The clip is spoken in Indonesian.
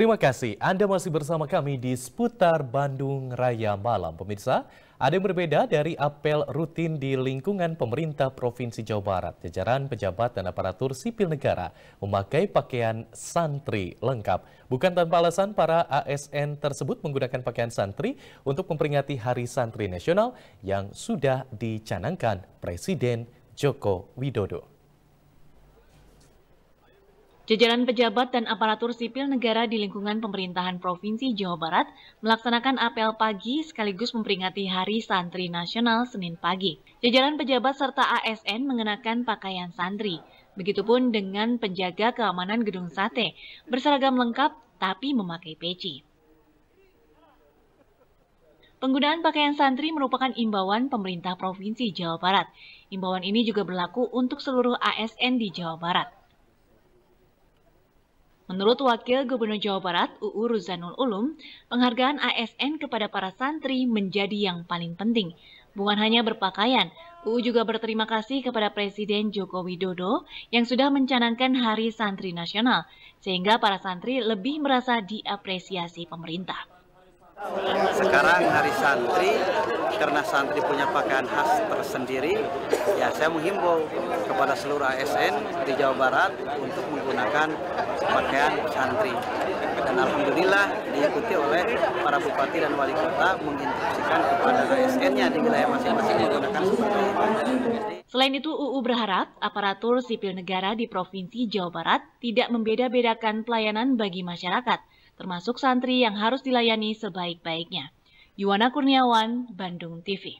Terima kasih, Anda masih bersama kami di Seputar Bandung Raya Malam. Pemirsa, ada yang berbeda dari apel rutin di lingkungan pemerintah Provinsi Jawa Barat. Jajaran pejabat dan aparatur sipil negara memakai pakaian santri lengkap. Bukan tanpa alasan, para ASN tersebut menggunakan pakaian santri untuk memperingati Hari Santri Nasional yang sudah dicanangkan Presiden Joko Widodo. Jajaran pejabat dan aparatur sipil negara di lingkungan pemerintahan Provinsi Jawa Barat melaksanakan apel pagi sekaligus memperingati Hari Santri Nasional Senin pagi. Jajaran pejabat serta ASN mengenakan pakaian santri. Begitupun dengan penjaga keamanan gedung sate, berseragam lengkap tapi memakai peci. Penggunaan pakaian santri merupakan imbauan pemerintah Provinsi Jawa Barat. Imbauan ini juga berlaku untuk seluruh ASN di Jawa Barat. Menurut Wakil Gubernur Jawa Barat UU Ruzanul Ulum, penghargaan ASN kepada para santri menjadi yang paling penting. Bukan hanya berpakaian, UU juga berterima kasih kepada Presiden Joko Widodo yang sudah mencanangkan Hari Santri Nasional, sehingga para santri lebih merasa diapresiasi pemerintah. Sekarang hari santri, karena santri punya pakaian khas tersendiri, ya saya menghimbau kepada seluruh ASN di Jawa Barat untuk menggunakan pakaian santri. Dan Alhamdulillah diikuti oleh para bupati dan wali kota menginstruksikan kepada ASN-nya di wilayah masing-masing menggunakan seperti itu. Selain itu, UU berharap aparatur sipil negara di Provinsi Jawa Barat tidak membeda-bedakan pelayanan bagi masyarakat, termasuk santri yang harus dilayani sebaik-baiknya. Yuwana Kurniawan, Bandung TV.